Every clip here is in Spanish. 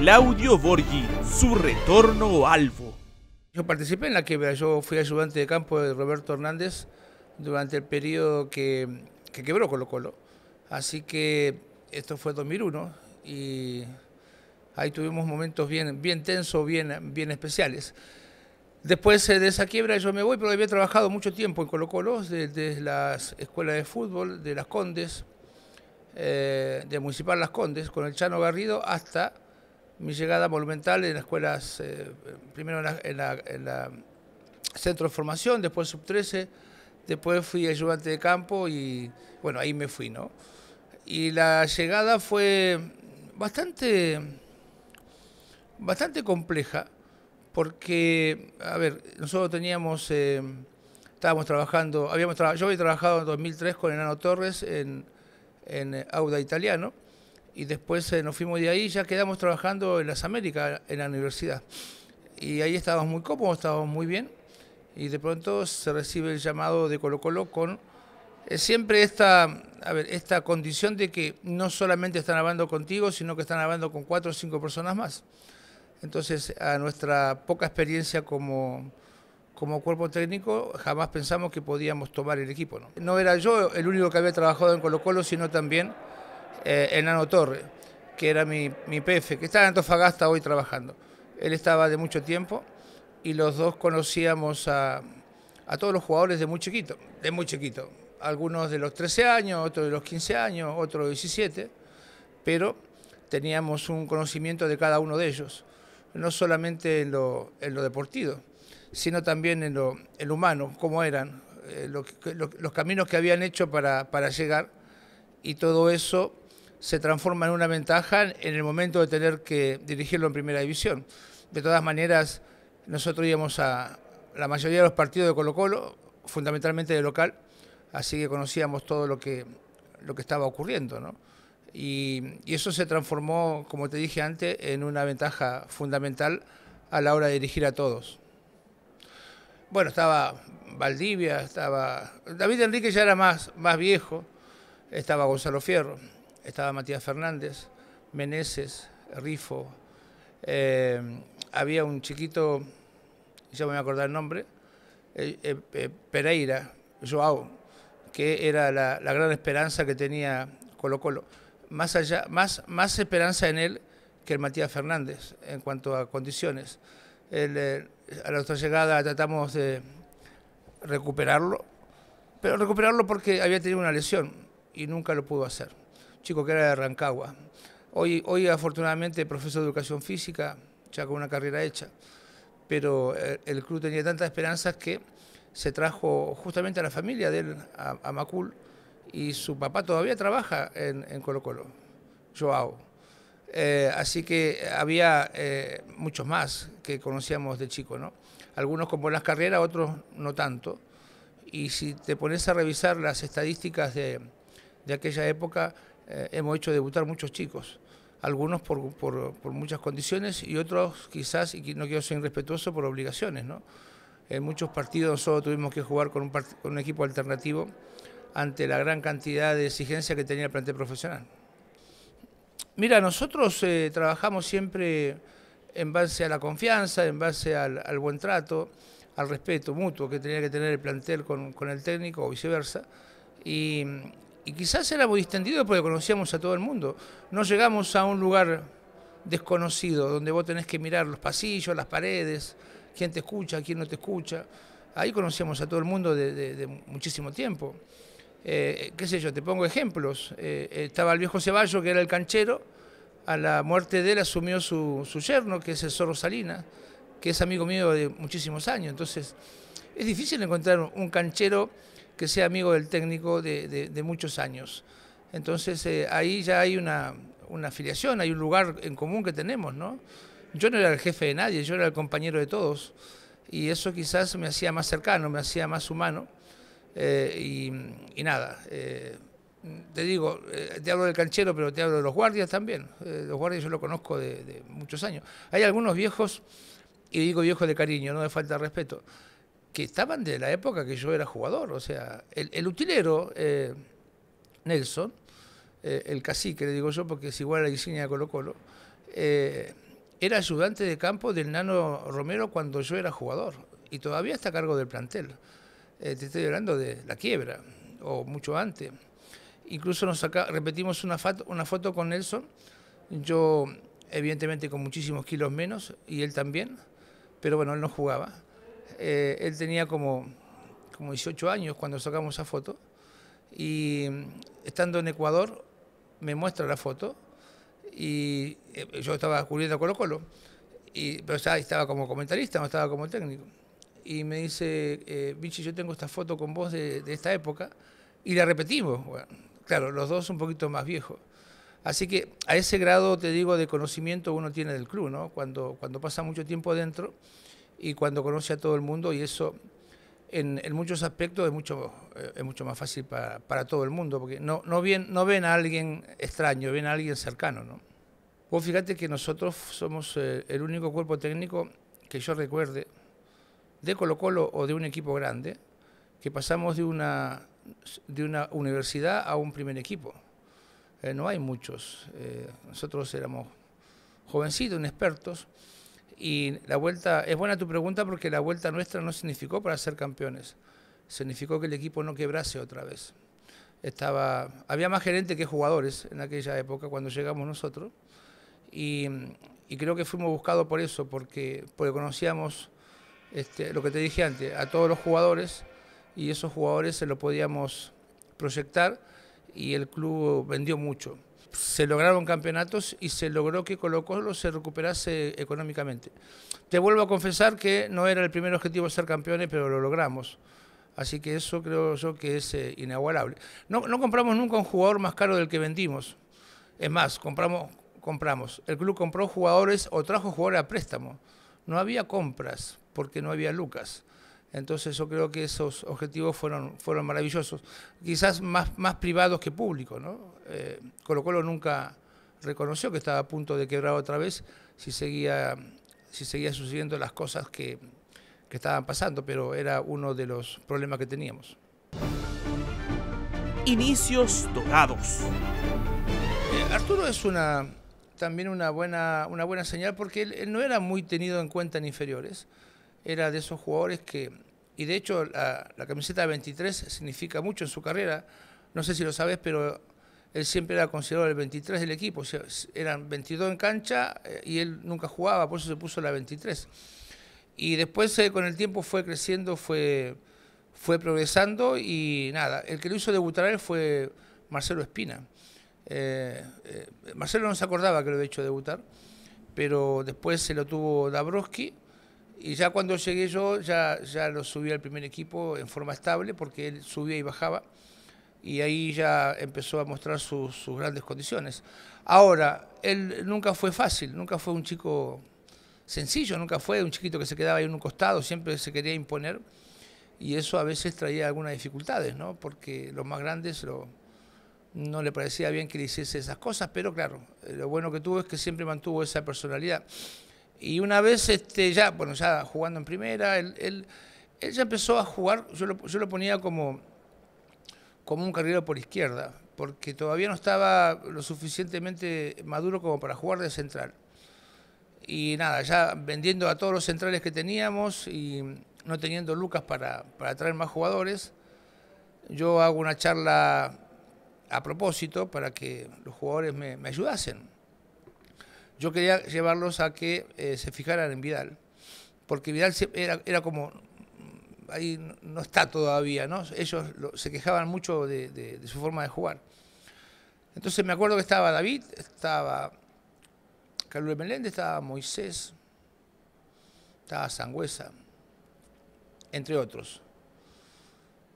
Claudio Borgi, su retorno alvo. Yo participé en la quiebra, yo fui ayudante de campo de Roberto Hernández durante el periodo que, quebró Colo Colo. Así que esto fue 2001 y ahí tuvimos momentos bien, tensos, bien, especiales. Después de esa quiebra yo me voy, pero había trabajado mucho tiempo en Colo Colo, desde la escuela de fútbol de Las Condes, eh, de Municipal Las Condes, con el Chano Garrido, hasta mi llegada monumental en escuelas, eh, primero en la, centro de formación, después sub-13, después fui ayudante de campo y bueno, ahí me fui, ¿no? Y la llegada fue bastante, bastante compleja porque, a ver, nosotros teníamos, eh, estábamos trabajando, habíamos yo había trabajado en 2003 con Enano Torres en, en Auda Italiano, y después eh, nos fuimos de ahí y ya quedamos trabajando en las Américas, en la universidad. Y ahí estábamos muy cómodos, estábamos muy bien. Y de pronto se recibe el llamado de Colo Colo con eh, siempre esta, a ver, esta condición de que no solamente están hablando contigo, sino que están hablando con cuatro o cinco personas más. Entonces, a nuestra poca experiencia como, como cuerpo técnico, jamás pensamos que podíamos tomar el equipo. ¿no? no era yo el único que había trabajado en Colo Colo, sino también eh, Enano Torre, que era mi, mi PF, que está en Antofagasta hoy trabajando. Él estaba de mucho tiempo y los dos conocíamos a, todos los jugadores de muy chiquito, de muy chiquito. Algunos de los 13 años, otros de los 15 años, otros de 17, pero teníamos un conocimiento de cada uno de ellos, no solamente en lo, en deportivo, sino también en lo, humano, cómo eran, eh, los caminos que habían hecho para, para llegar, y todo eso se transforma en una ventaja en el momento de tener que dirigirlo en primera división. De todas maneras, nosotros íbamos a la mayoría de los partidos de Colo Colo, fundamentalmente de local, así que conocíamos todo lo que, lo que estaba ocurriendo. Y, eso se transformó, como te dije antes, en una ventaja fundamental a la hora de dirigir a todos. Bueno, estaba Valdivia, estaba... David Enrique ya era más, más viejo, estaba Gonzalo Fierro estaba Matías Fernández, Meneses, Rifo, eh, había un chiquito, ya me voy a acordar el nombre, eh, eh, Pereira, Joao, que era la, gran esperanza que tenía Colo Colo. Más, allá, más, más esperanza en él que en Matías Fernández en cuanto a condiciones. a nuestra llegada tratamos de recuperarlo, pero recuperarlo porque había tenido una lesión y nunca lo pudo hacer chico que era de Rancagua. Hoy, hoy afortunadamente, profesor de educación física, ya con una carrera hecha. Pero eh, el club tenía tantas esperanzas que se trajo justamente a la familia de él, a, Macul, y su papá todavía trabaja en, Colo Colo, Joao. Eh, así que había eh, muchos más que conocíamos de chico, ¿no? Algunos con buenas carreras, otros no tanto. Y si te pones a revisar las estadísticas de, de aquella época, eh, hemos hecho debutar muchos chicos, algunos por, muchas condiciones y otros quizás, y no quiero ser irrespetuoso, por obligaciones. ¿no? En muchos partidos nosotros tuvimos que jugar con un, equipo alternativo ante la gran cantidad de exigencia que tenía el plantel profesional. Mira, nosotros eh, trabajamos siempre en base a la confianza, en base al, buen trato, al respeto mutuo que tenía que tener el plantel con, con el técnico o viceversa. Y y quizás era muy distendido porque conocíamos a todo el mundo. No llegamos a un lugar desconocido donde vos tenés que mirar los pasillos, las paredes, quién te escucha, quién no te escucha. Ahí conocíamos a todo el mundo de, muchísimo tiempo. Eh, qué sé yo, te pongo ejemplos. Eh, estaba el viejo Ceballo, que era el canchero, a la muerte de él asumió su, su yerno, que es el Zorro Salina, que es amigo mío de muchísimos años. Entonces, es difícil encontrar un canchero que sea amigo del técnico de, muchos años. Entonces eh, ahí ya hay una, afiliación, hay un lugar en común que tenemos, ¿no? Yo no era el jefe de nadie, yo era el compañero de todos y eso quizás me hacía más cercano, me hacía más humano eh, y, nada. Eh, te digo, te hablo del canchero, pero te hablo de los guardias también. los guardias yo los conozco de, de muchos años. Hay algunos viejos, y digo viejos de cariño, no de falta de respeto, que estaban de la época que yo era jugador. O sea, el, utilero eh, Nelson, eh, el cacique, le digo yo, porque es igual a la insignia de Colo Colo, eh, era ayudante de campo del Nano Romero cuando yo era jugador y todavía está a cargo del plantel. te estoy hablando de la quiebra, o mucho antes. Incluso nos repetimos una foto con Nelson, yo evidentemente con muchísimos kilos menos y él también, pero bueno, él no jugaba. Eh, él tenía como, como 18 años cuando sacamos esa foto y mm, estando en Ecuador me muestra la foto y eh, yo estaba cubriendo Colo Colo, y, pero ya estaba como comentarista, no estaba como técnico. Y me dice, eh, yo tengo esta foto con vos de, esta época y la repetimos. claro, los dos un poquito más viejos. Así que a ese grado, te digo, de conocimiento uno tiene del club, ¿no? Cuando, cuando pasa mucho tiempo adentro, y cuando conoce a todo el mundo y eso en, muchos aspectos es mucho, eh, es mucho más fácil para, para todo el mundo, porque no, no, bien, no ven a alguien extraño, ven a alguien cercano. ¿no? Vos fíjate que nosotros somos eh, el único cuerpo técnico que yo recuerde de Colo Colo o de un equipo grande que pasamos de una, de una universidad a un primer equipo. Eh, no hay muchos. nosotros éramos jovencitos, inexpertos. Y la vuelta, es buena tu pregunta porque la vuelta nuestra no significó para ser campeones, significó que el equipo no quebrase otra vez. Estaba, había más gerentes que jugadores en aquella época cuando llegamos nosotros y, creo que fuimos buscados por eso, porque, conocíamos este, lo que te dije antes, a todos los jugadores y esos jugadores se lo podíamos proyectar y el club vendió mucho se lograron campeonatos y se logró que Colo Colo se recuperase económicamente. Te vuelvo a confesar que no era el primer objetivo ser campeones, pero lo logramos. Así que eso creo yo que es eh, inagualable. No, compramos nunca un jugador más caro del que vendimos. Es más, compramos, compramos. El club compró jugadores o trajo jugadores a préstamo. No había compras porque no había lucas. Entonces yo creo que esos objetivos fueron, maravillosos, quizás más, privados que públicos. ¿no? Eh, Colo Colo nunca reconoció que estaba a punto de quebrar otra vez si seguía, sucediendo las cosas que, estaban pasando, pero era uno de los problemas que teníamos. Inicios dorados. Eh, Arturo es una, también una buena, señal porque él no era muy tenido en cuenta en inferiores era de esos jugadores que, y de hecho la, camiseta 23 significa mucho en su carrera, no sé si lo sabes, pero él siempre era considerado el 23 del equipo, eran 22 en cancha eh, y él nunca jugaba, por eso se puso la 23. Y después eh, con el tiempo fue creciendo, fue, fue progresando y nada, el que lo hizo debutar él fue Marcelo Espina. Eh, Marcelo no se acordaba que lo había hecho debutar, pero después se lo tuvo Dabrowski y ya cuando llegué yo, ya, ya lo subí al primer equipo en forma estable, porque él subía y bajaba, y ahí ya empezó a mostrar sus grandes condiciones. Ahora, él nunca fue fácil, nunca fue un chico sencillo, nunca fue un chiquito que se quedaba ahí en un costado, siempre se quería imponer, y eso a veces traía algunas dificultades, ¿no? Porque los más grandes lo, no le parecía bien que le hiciese esas cosas, pero claro, lo bueno que tuvo es que siempre mantuvo esa personalidad. Y una vez, este, ya, bueno, ya jugando en primera, él, él, ya empezó a jugar, yo lo, ponía como, como un carrilero por izquierda, porque todavía no estaba lo suficientemente maduro como para jugar de central. Y nada, ya vendiendo a todos los centrales que teníamos y no teniendo Lucas para, para traer más jugadores, yo hago una charla a propósito para que los jugadores me ayudasen yo quería llevarlos a que eh, se fijaran en Vidal, porque Vidal era, como, mm, ahí no, está todavía, ¿no? Ellos se quejaban mucho de, su forma de jugar. Entonces me acuerdo que estaba David, estaba Carlos Meléndez, estaba Moisés, estaba Sangüesa, entre otros.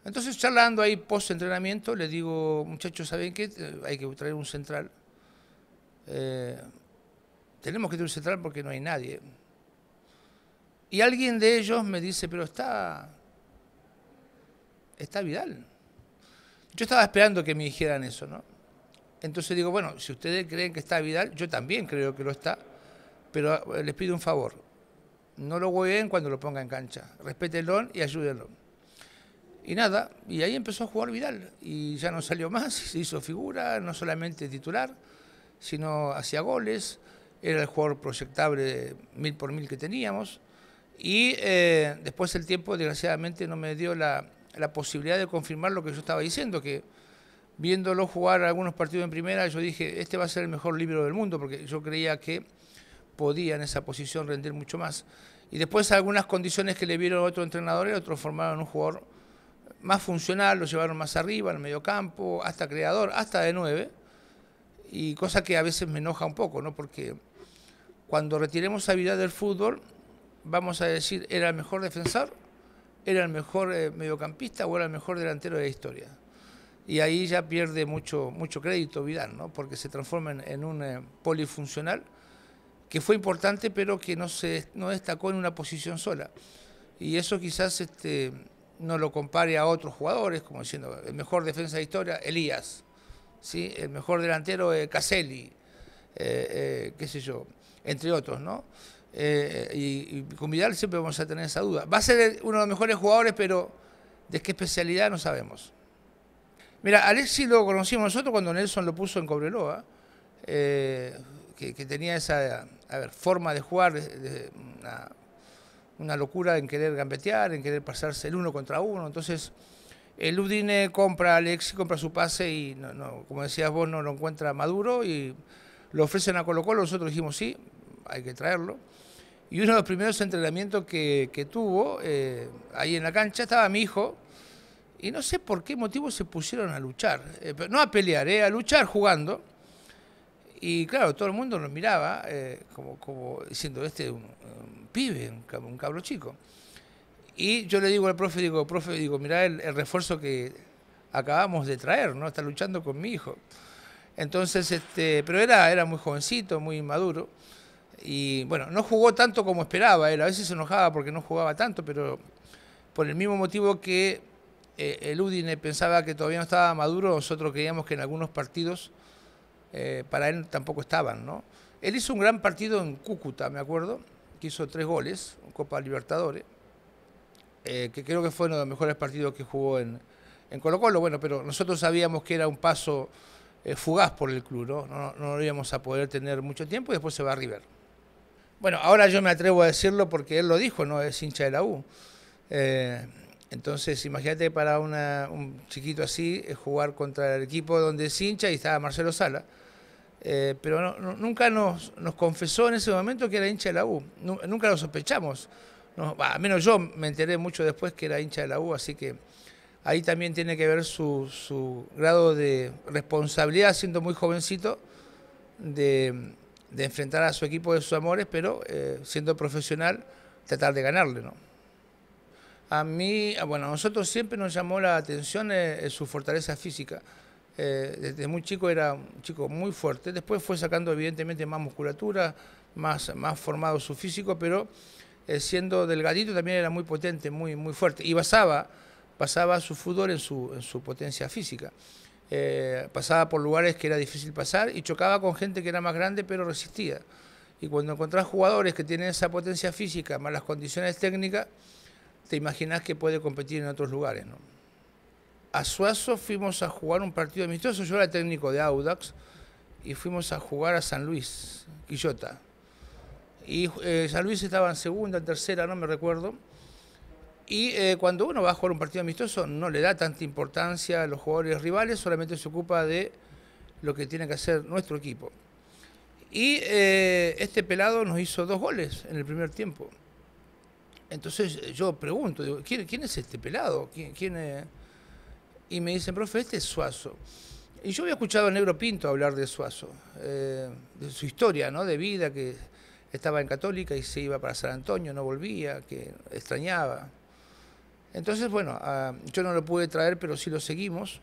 Entonces, charlando ahí post-entrenamiento, le digo, muchachos, ¿saben qué? Eh, hay que traer un central. Eh, tenemos que tener central porque no hay nadie. Y alguien de ellos me dice, pero está, está Vidal. Yo estaba esperando que me dijeran eso, ¿no? Entonces digo, bueno, si ustedes creen que está Vidal, yo también creo que lo está, pero eh, les pido un favor. No lo hueven cuando lo ponga en cancha. Respétenlo y ayúdenlo. Y nada, y ahí empezó a jugar Vidal. Y ya no salió más, se hizo figura, no solamente titular, sino hacía goles era el jugador proyectable mil por mil que teníamos. Y eh, después el tiempo, desgraciadamente, no me dio la, la, posibilidad de confirmar lo que yo estaba diciendo, que viéndolo jugar algunos partidos en primera, yo dije, este va a ser el mejor libro del mundo, porque yo creía que podía en esa posición rendir mucho más. Y después algunas condiciones que le vieron a otro entrenador, otro formaron un jugador más funcional, lo llevaron más arriba, al campo, hasta creador, hasta de nueve. Y cosa que a veces me enoja un poco, ¿no? Porque cuando retiremos a Vidal del fútbol, vamos a decir, ¿era el mejor defensor? ¿Era el mejor eh, mediocampista o era el mejor delantero de la historia? Y ahí ya pierde mucho, mucho crédito Vidal, ¿no? porque se transforma en, un eh, polifuncional que fue importante pero que no, se, destacó en una posición sola. Y eso quizás este, no lo compare a otros jugadores, como diciendo, el mejor defensa de historia, Elías, ¿sí? el mejor delantero, eh, Caselli, qué sé yo entre otros, ¿no? Eh, y, con Vidal siempre vamos a tener esa duda. Va a ser uno de los mejores jugadores, pero de qué especialidad no sabemos. Mira, Alexis lo conocimos nosotros cuando Nelson lo puso en Cobreloa, eh, que, tenía esa forma de jugar, una, locura en querer gambetear, en querer pasarse el uno contra uno. Entonces, el Udine compra a Alexis, compra su pase y, como decías vos, no lo encuentra maduro y lo ofrecen a Colo Colo. Nosotros dijimos sí, hay que traerlo. Y uno de los primeros entrenamientos que, que tuvo eh, ahí en la cancha estaba mi hijo, y no sé por qué motivo se pusieron a luchar, eh, no a pelear, eh, a luchar jugando. Y claro, todo el mundo lo miraba eh, como, como, diciendo, este un, un pibe, un, cabro chico. Y yo le digo al profe, digo, profe, digo, mirá el, el, refuerzo que acabamos de traer, ¿no? Está luchando con mi hijo. Entonces, este, pero era, era muy jovencito, muy maduro. Y bueno, no jugó tanto como esperaba, él a veces se enojaba porque no jugaba tanto, pero por el mismo motivo que eh, el Udine pensaba que todavía no estaba maduro, nosotros creíamos que en algunos partidos eh, para él tampoco estaban, ¿no? Él hizo un gran partido en Cúcuta, me acuerdo, que hizo tres goles, en Copa Libertadores, eh, que creo que fue uno de los mejores partidos que jugó en, en Colo Colo, bueno, pero nosotros sabíamos que era un paso fugaz por el club, ¿no? No, lo íbamos a poder tener mucho tiempo y después se va a River bueno, ahora yo me atrevo a decirlo porque él lo dijo, ¿no? Es hincha de la U. Eh, entonces, imagínate para un chiquito así eh, jugar contra el equipo donde es hincha y estaba Marcelo Sala. Eh, pero nunca nos, confesó en ese momento que era hincha de la U. Nunca lo sospechamos. No, al menos yo me enteré mucho después que era hincha de la U, así que ahí también tiene que ver su grado de responsabilidad, siendo muy jovencito, de, de enfrentar a su equipo de sus amores, pero eh, siendo profesional, tratar de ganarle, ¿no? A mí, ah, bueno, a nosotros siempre nos llamó la atención eh, eh, su fortaleza física. desde muy chico era un chico muy fuerte, después fue sacando evidentemente más musculatura, más, más formado su físico, pero siendo delgadito también era muy potente, muy, muy fuerte, y basaba, basaba su fútbol en su, en su potencia física. Eh, pasaba por lugares que era difícil pasar y chocaba con gente que era más grande pero resistía. Y cuando encontrás jugadores que tienen esa potencia física más las condiciones técnicas, te imaginas que puede competir en otros lugares. A Suazo fuimos a jugar un partido amistoso, yo era técnico de Audax, y fuimos a jugar a San Luis, Quillota. Y eh, San Luis estaba en segunda, en tercera, no me recuerdo y eh, cuando uno va a jugar un partido amistoso, no le da tanta importancia a los jugadores rivales, solamente se ocupa de lo que tiene que hacer nuestro equipo. Y eh, este pelado nos hizo dos goles en el primer tiempo. Entonces eh, yo pregunto, digo, ¿quién, es este pelado? ¿Quién, Y me dicen, profe, este es Suazo. Y yo había escuchado a Negro Pinto hablar de Suazo, de su historia, ¿no? De vida, que estaba en Católica y se iba para San Antonio, no volvía, que extrañaba. Entonces, bueno, ah, yo no lo pude traer, pero sí lo seguimos.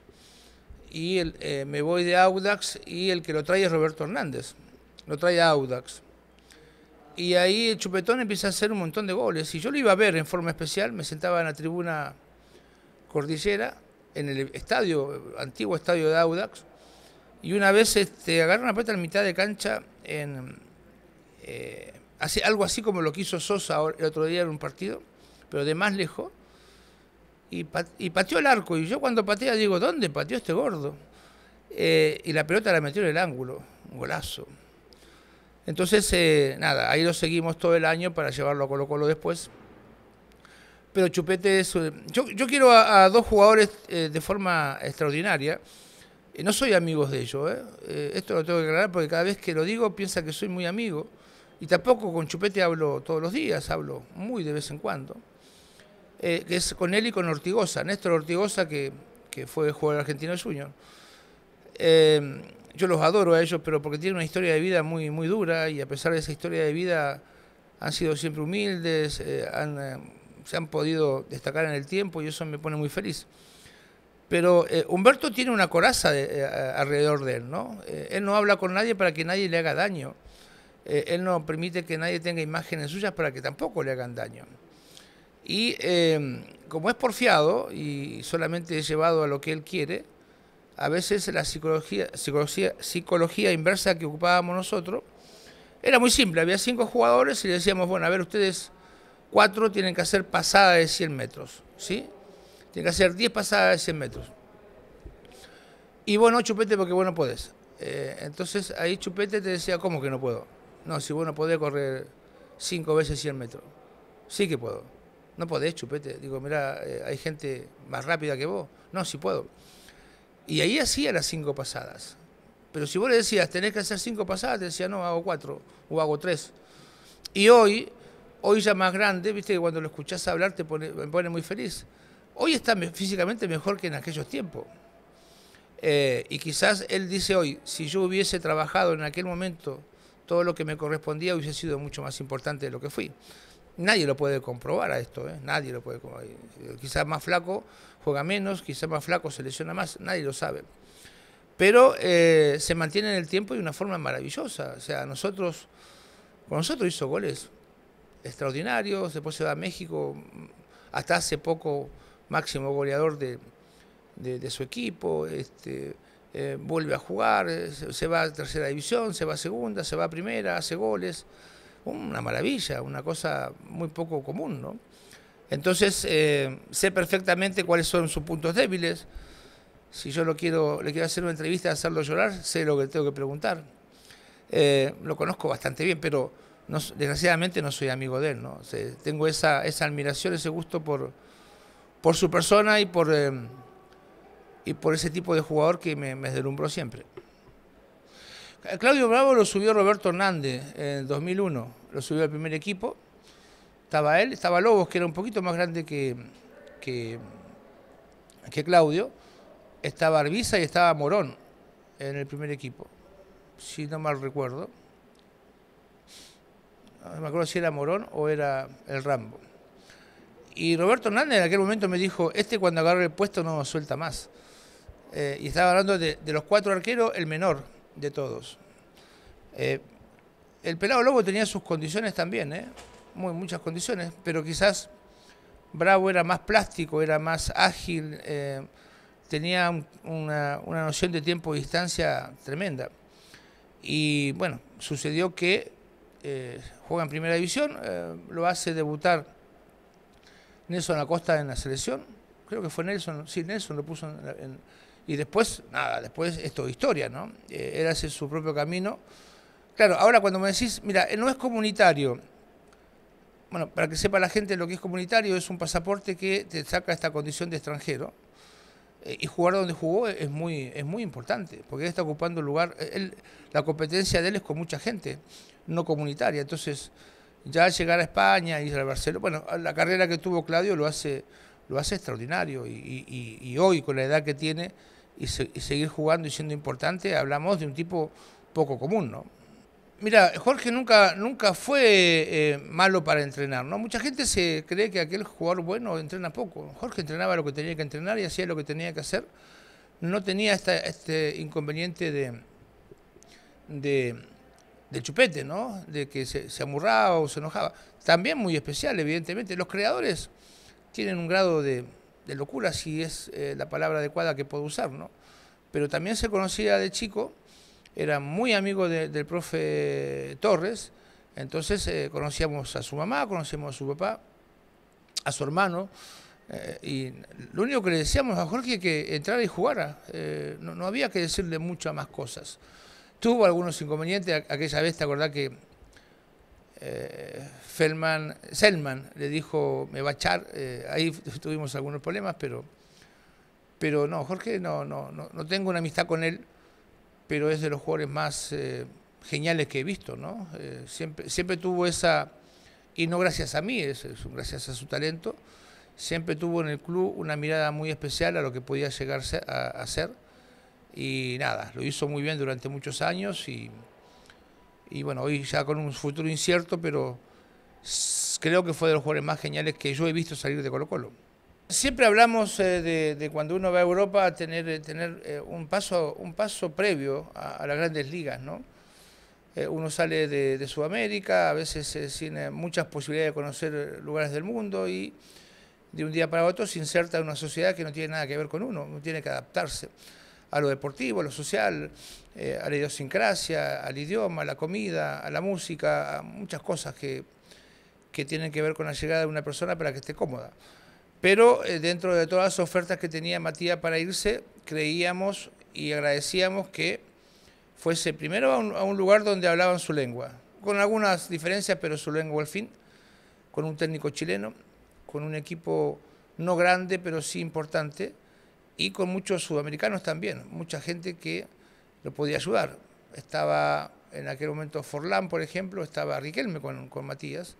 Y eh, me voy de Audax y el que lo trae es Roberto Hernández. Lo trae Audax. Y ahí el Chupetón empieza a hacer un montón de goles. Y yo lo iba a ver en forma especial. Me sentaba en la tribuna cordillera, en el estadio, antiguo estadio de Audax. Y una vez este, agarra una pelota en mitad de cancha, en, eh, algo así como lo que hizo Sosa el otro día en un partido, pero de más lejos y, pateó el arco. Y yo cuando patea digo, ¿dónde pateó este gordo? Eh, y la pelota la metió en el ángulo, un golazo. Entonces, eh, nada, ahí lo seguimos todo el año para llevarlo a Colo Colo después. Pero Chupete es... Eh, yo, yo quiero a, dos jugadores de forma extraordinaria. no soy amigos de ellos, esto lo tengo que aclarar porque cada vez que lo digo piensa que soy muy amigo. Y tampoco con Chupete hablo todos los días, hablo muy de vez en cuando. Eh, que es con él y con Ortigosa, Néstor Ortigosa, que, fue jugador argentino junior. Eh, yo los adoro a ellos, pero porque tienen una historia de vida muy, muy dura y a pesar de esa historia de vida han sido siempre humildes, eh, eh, se han podido destacar en el tiempo y eso me pone muy feliz. Pero Humberto tiene una coraza alrededor de él, ¿no? él no habla con nadie para que nadie le haga daño. él no permite que nadie tenga imágenes suyas para que tampoco le hagan daño. Y em, como es porfiado y solamente es llevado a lo que él quiere, a veces la psicología, inversa que ocupábamos nosotros era muy simple. Había cinco jugadores y le decíamos, bueno, a ver, ustedes cuatro tienen que hacer pasada de 100 metros, ¿sí? Tienen que hacer 10 pasadas de 100 metros. Y bueno, chupete porque vos no podés. Eh, entonces ahí chupete te decía, ¿cómo que no puedo? No, si vos no podés correr cinco veces 100 metros. Sí que puedo no podés, chupete. Digo, mira, eh, hay gente más rápida que vos. No, sí puedo. Y ahí hacía las cinco pasadas. Pero si vos le decías, tenés que hacer cinco pasadas, te decía, no, hago cuatro o hago tres. Y hoy, hoy ya más grande, viste que cuando lo escuchás hablar te pone, me pone muy feliz. Hoy está físicamente mejor que en aquellos tiempos. Eh, y quizás él dice hoy, si yo hubiese trabajado en aquel momento todo lo que me correspondía, hubiese sido mucho más importante de lo que fui. Nadie lo puede comprobar a esto, ¿eh? nadie lo puede comprobar. Eh, quizás más flaco juega menos, quizás más flaco se lesiona más, nadie lo sabe. Pero eh, se mantiene en el tiempo de una forma maravillosa. O sea, nosotros, con nosotros hizo goles extraordinarios, después se va a México, hasta hace poco máximo goleador de, su equipo, este, vuelve a jugar, se va a tercera división, se va a segunda, se va a primera, hace goles una maravilla, una cosa muy poco común, ¿no? Entonces, eh, sé perfectamente cuáles son sus puntos débiles. Si yo lo quiero, le quiero hacer una entrevista, hacerlo llorar, sé lo que tengo que preguntar. Eh, lo conozco bastante bien, pero desgraciadamente no soy amigo de él, ¿no? tengo esa, esa admiración, ese gusto por, por su persona y por, eh, y por ese tipo de jugador que me, me siempre. Eh, Claudio Bravo lo subió Roberto Hernández en 2001, lo subió al primer equipo. Estaba él, estaba Lobos, que era un poquito más grande que, que, Claudio. Estaba Arbiza y estaba Morón en el primer equipo, si no mal recuerdo. No me acuerdo si era Morón o era el Rambo. Y Roberto Hernández en aquel momento me dijo, este cuando agarre el puesto no suelta más. Eh, y estaba hablando de los cuatro arqueros, el menor de todos. Eh, el pelado Lobo tenía sus condiciones también, ¿eh? Muy, muchas condiciones, pero quizás Bravo era más plástico, era más ágil, eh, tenía una, una, noción de tiempo y distancia tremenda. Y bueno, sucedió que juega en primera división, lo hace debutar Nelson Acosta en la selección, creo que fue Nelson, sí, Nelson lo puso en y después, nada, después esto historia, ¿no? era eh, él hace su propio camino. Claro, ahora cuando me decís, mira, él eh, no es comunitario. Bueno, para que sepa la gente lo que es comunitario, es un pasaporte que te saca esta condición de extranjero. Eh, y jugar donde jugó es muy, es muy importante, porque él está ocupando un lugar. la competencia de él es con mucha gente, no comunitaria. Entonces, ya llegar a España y al Barcelona, bueno, la carrera que tuvo Claudio lo hace lo hace extraordinario y, hoy con la edad que tiene y, seguir jugando y siendo importante, hablamos de un tipo poco común, ¿no? Mira, Jorge nunca, nunca fue eh, malo para entrenar, ¿no? Mucha gente se cree que aquel jugador bueno entrena poco. Jorge entrenaba lo que tenía que entrenar y hacía lo que tenía que hacer. No tenía este inconveniente de, de, chupete, ¿no? De que se, se amurraba o se enojaba. También muy especial, evidentemente. Los creadores tienen un grado de, locura, si es eh, la palabra adecuada que puedo usar, ¿no? Pero también se conocía de chico, era muy amigo del profe Torres, entonces eh, conocíamos a su mamá, conocíamos a su papá, a su hermano, eh, y lo único que le decíamos a Jorge que entrara y jugara, no, no, había que decirle muchas más cosas. Tuvo algunos inconvenientes, aquella vez, ¿te acordás que eh, Selman le dijo, me va a echar, eh, ahí tuvimos algunos problemas, pero, pero no, Jorge, no, no, no, tengo una amistad con él, pero es de los jugadores más eh, geniales que he visto, ¿no? siempre, siempre tuvo esa, y no gracias a mí, es, gracias a su talento, siempre tuvo en el club una mirada muy especial a lo que podía llegar a, a hacer, y nada, lo hizo muy bien durante muchos años y y bueno, hoy ya con un futuro incierto, pero creo que fue de los jugadores más geniales que yo he visto salir de Colo Colo. Siempre hablamos eh, de, cuando uno va a Europa tener, eh, tener eh, un, paso, un paso previo a, las grandes ligas, ¿no? uno sale de, Sudamérica, a veces tiene muchas posibilidades de conocer lugares del mundo y de un día para otro se inserta en una sociedad que no tiene nada que ver con uno, uno tiene que adaptarse a lo deportivo, a lo social, eh, a la idiosincrasia, al idioma, a la comida, a la música, a muchas cosas que, que tienen que ver con la llegada de una persona para que esté cómoda. Pero eh, dentro de todas las ofertas que tenía Matías para irse, creíamos y agradecíamos que fuese primero a un, a un lugar donde hablaban su lengua, con algunas diferencias, pero su lengua al fin, con un técnico chileno, con un equipo no grande, pero sí importante, y con muchos sudamericanos también, mucha gente que lo podía ayudar. Estaba en aquel momento Forlán, por ejemplo, estaba Riquelme con, Matías,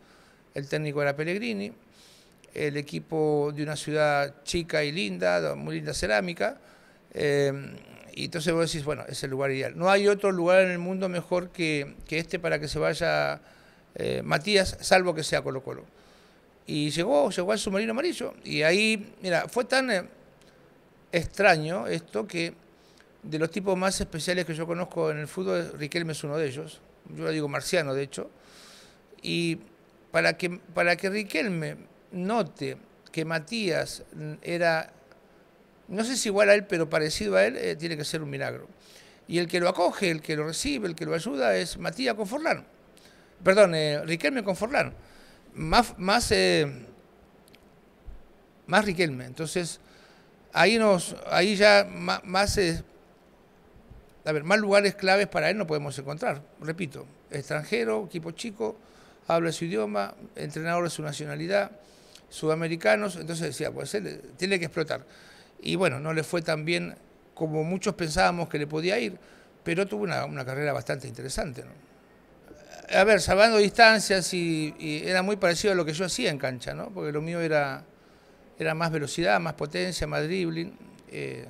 el técnico era Pellegrini, el equipo de una ciudad chica y linda, muy linda cerámica, em, y entonces vos decís, bueno, es el lugar ideal. No hay otro lugar en el mundo mejor que, este para que se vaya eh, Matías, salvo que sea Colo Colo. Y llegó, llegó al submarino amarillo, y ahí, mira, fue tan... Eh, extraño esto que de los tipos más especiales que yo conozco en el fútbol, Riquelme es uno de ellos, yo lo digo marciano de hecho, y para que, para que Riquelme note que Matías era, no sé si igual a él, pero parecido a él, eh, tiene que ser un milagro. Y el que lo acoge, el que lo recibe, el que lo ayuda es Matías Conforlán, perdón, eh, Riquelme Conforlán, más, más, eh, más Riquelme. Entonces, ahí, nos, ahí ya más, más lugares claves para él no podemos encontrar. Repito, extranjero, equipo chico, habla su idioma, entrenador de su nacionalidad, sudamericanos, entonces decía, pues él tiene que explotar. Y bueno, no le fue tan bien como muchos pensábamos que le podía ir, pero tuvo una, carrera bastante interesante. A ver, salvando distancias y, era muy parecido a lo que yo hacía en cancha, ¿no? porque lo mío era era más velocidad, más potencia, más dribbling. Eh,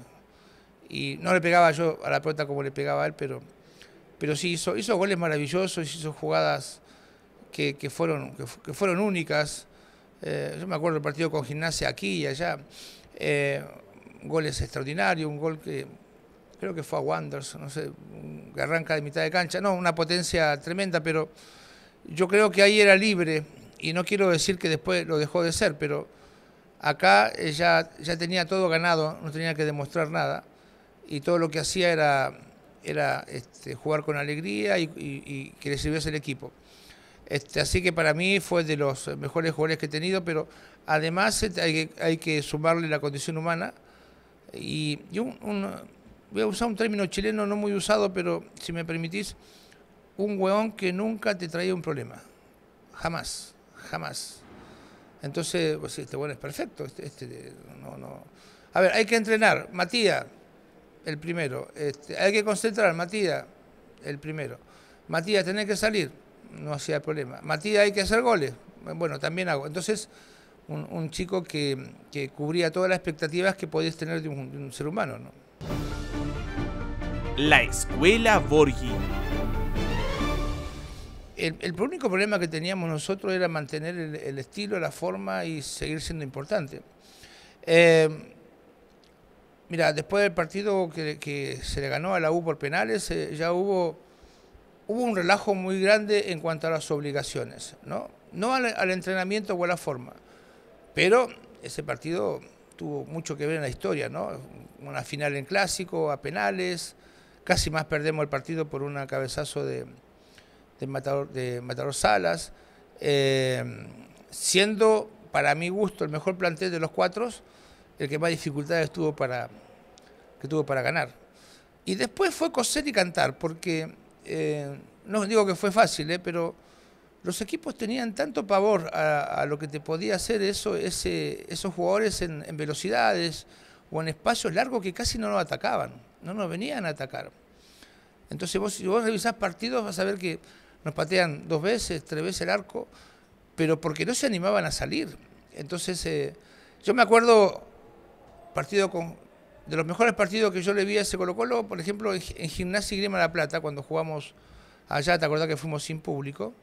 y no le pegaba yo a la pelota como le pegaba a él, pero, pero sí hizo, hizo goles maravillosos, hizo jugadas que, fueron, que, fueron únicas. Eh, yo me acuerdo del partido con gimnasia aquí y allá. Eh, goles extraordinarios, un gol que creo que fue a Wanders, no sé, que arranca de mitad de cancha. No, una potencia tremenda, pero yo creo que ahí era libre. Y no quiero decir que después lo dejó de ser, pero Acá ella ya tenía todo ganado, no tenía que demostrar nada y todo lo que hacía era, este, jugar con alegría y, que le sirviese el equipo. Este, así que para mí fue de los mejores jugadores que he tenido, pero además este, hay que, sumarle la condición humana. Y, voy a usar un término chileno no muy usado, pero si me permitís, un hueón que nunca te traía un problema. Jamás, jamás. Entonces, pues, este bueno es perfecto. Este, este, no, no. A ver, hay que entrenar. Matías, el primero. Este, hay que concentrar. Matías, el primero. Matías, tenés que salir. No hacía problema. Matías, hay que hacer goles. Bueno, también hago. Entonces, un, chico que, cubría todas las expectativas que podías tener de un, ser humano. ¿no? La escuela Borghi el, único problema que teníamos nosotros era mantener el, estilo, la forma y seguir siendo importante. Eh, mira, después del partido que, se le ganó a la U por penales, eh, ya hubo, un relajo muy grande en cuanto a las obligaciones, ¿no? No al, al entrenamiento o a la forma, pero ese partido tuvo mucho que ver en la historia, ¿no? Una final en clásico, a penales, casi más perdemos el partido por un cabezazo de, de Matador, de Matador Salas, eh, siendo para mi gusto el mejor plantel de los cuatro, el que más dificultades tuvo para, que tuvo para ganar. Y después fue coser y cantar, porque no eh, no digo que fue fácil, eh, pero los equipos tenían tanto pavor a, lo que te podía hacer eso, ese, esos jugadores en, en velocidades o en espacios largos que casi no nos atacaban, no nos venían a atacar. Entonces vos, si vos revisás partidos vas a ver que nos patean dos veces, tres veces el arco, pero porque no se animaban a salir. Entonces, eh, yo me acuerdo partido con, de los mejores partidos que yo le vi a ese Colo Colo, por ejemplo, en, Gimnasia y Grima La Plata, cuando jugamos allá, ¿te acordás que fuimos sin público?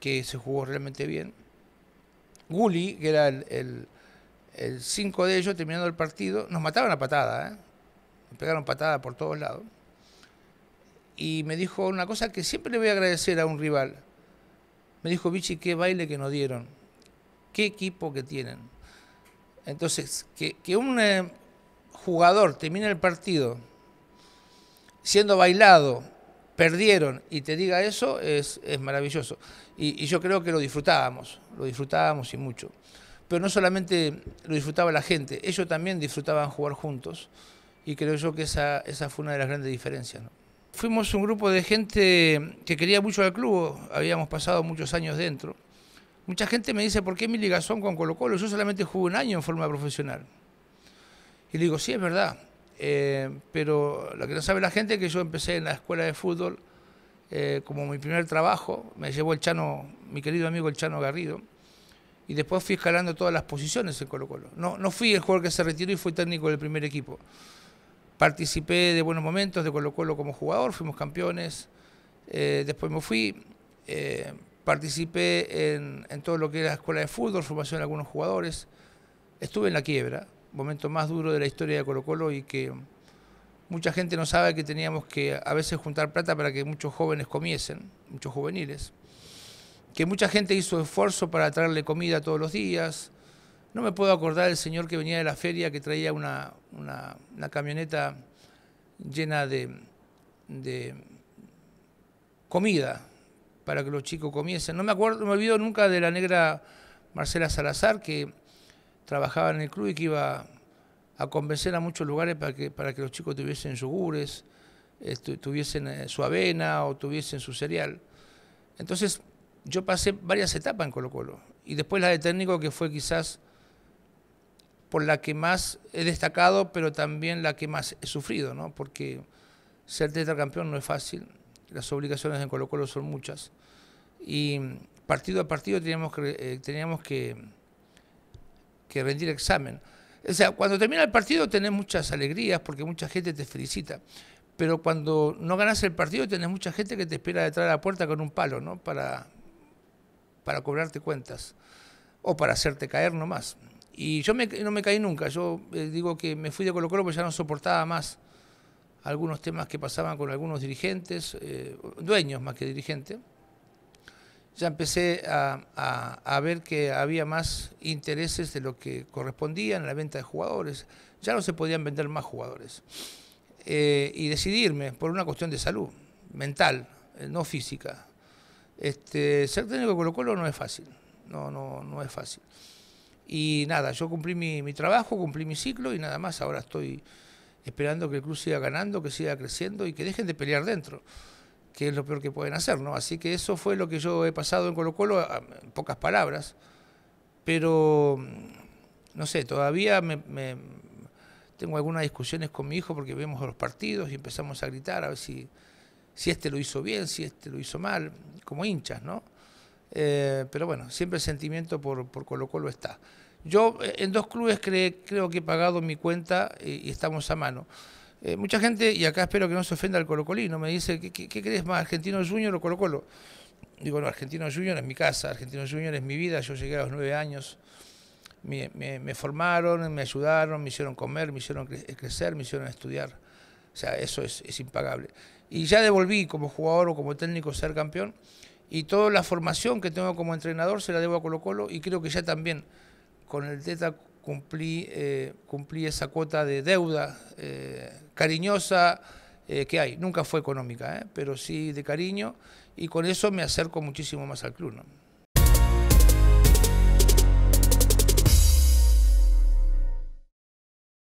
Que se jugó realmente bien. Gulli, que era el, 5 de ellos, terminando el partido, nos mataban a patada, ¿eh? pegaron patada por todos lados y me dijo una cosa que siempre le voy a agradecer a un rival. Me dijo, Vichy, qué baile que nos dieron, qué equipo que tienen. Entonces, que, un eh, jugador termine el partido siendo bailado, perdieron y te diga eso, es, maravilloso. Y, y, yo creo que lo disfrutábamos, lo disfrutábamos y mucho. Pero no solamente lo disfrutaba la gente, ellos también disfrutaban jugar juntos. Y creo yo que esa, esa fue una de las grandes diferencias. ¿no? Fuimos un grupo de gente que quería mucho al club, habíamos pasado muchos años dentro. Mucha gente me dice, ¿por qué mi ligazón con Colo Colo? Yo solamente jugué un año en forma profesional. Y le digo, sí, es verdad, eh, pero lo que no sabe la gente es que yo empecé en la escuela de fútbol eh, como mi primer trabajo, me llevó el Chano, mi querido amigo el Chano Garrido, y después fui escalando todas las posiciones en Colo Colo. No, fui el jugador que se retiró y fui técnico del primer equipo. Participé de buenos momentos de Colo Colo como jugador, fuimos campeones, eh, después me fui, eh, participé en, todo lo que era escuela de fútbol, formación de algunos jugadores, estuve en la quiebra, momento más duro de la historia de Colo Colo y que mucha gente no sabe que teníamos que a veces juntar plata para que muchos jóvenes comiesen, muchos juveniles, que mucha gente hizo esfuerzo para traerle comida todos los días, no me puedo acordar del señor que venía de la feria que traía una, camioneta llena de, comida para que los chicos comiesen. No me acuerdo, no me olvido nunca de la negra Marcela Salazar que trabajaba en el club y que iba a convencer a muchos lugares para que, para que los chicos tuviesen yogures, tuviesen eh, su avena o tuviesen su cereal. Entonces yo pasé varias etapas en Colo Colo y después la de técnico que fue quizás por la que más he destacado, pero también la que más he sufrido, Porque ser tetracampeón no es fácil, las obligaciones en Colo Colo son muchas. Y partido a partido teníamos eh, que, rendir examen. O sea, cuando termina el partido tenés muchas alegrías porque mucha gente te felicita. Pero cuando no ganas el partido tenés mucha gente que te espera detrás de la puerta con un palo, ¿no? para cobrarte cuentas o para hacerte caer nomás. Y yo no me caí nunca. Yo eh, digo que me fui de Colo Colo porque ya no soportaba más algunos temas que pasaban con algunos dirigentes, eh, dueños más que dirigentes. Ya empecé a, ver que había más intereses de lo que correspondía en la venta de jugadores. Ya no se podían vender más jugadores. Eh, y decidirme por una cuestión de salud, mental, no física. Este, ser técnico de Colo Colo no es fácil. No, no, no es fácil. Y nada, yo cumplí mi, mi trabajo, cumplí mi ciclo y nada más. Ahora estoy esperando que el club siga ganando, que siga creciendo y que dejen de pelear dentro, que es lo peor que pueden hacer, ¿no? Así que eso fue lo que yo he pasado en Colo Colo, ah, en pocas palabras, pero no sé, todavía me, tengo algunas discusiones con mi hijo porque vemos los partidos y empezamos a gritar a ver si, si este lo hizo bien, si este lo hizo mal, como hinchas, ¿no? Eh, pero bueno, siempre el sentimiento por, por Colo Colo está. Yo eh, en dos clubes creo que he pagado mi cuenta y, estamos a mano. Eh, mucha gente, y acá espero que no se ofenda al Colino me dice, ¿qué, crees más, Argentino Junior o Colo Colo? Digo, no, Argentino Junior es mi casa, Argentino Junior es mi vida, yo llegué a los nueve años, me, me, formaron, me ayudaron, me hicieron comer, me hicieron crecer, me hicieron estudiar. O sea, eso es, es impagable. Y ya devolví como jugador o como técnico ser campeón y toda la formación que tengo como entrenador se la debo a Colo Colo y creo que ya también con el Teta cumplí, eh, cumplí esa cuota de deuda eh, cariñosa eh, que hay. Nunca fue económica, pero sí de cariño y con eso me acerco muchísimo más al club.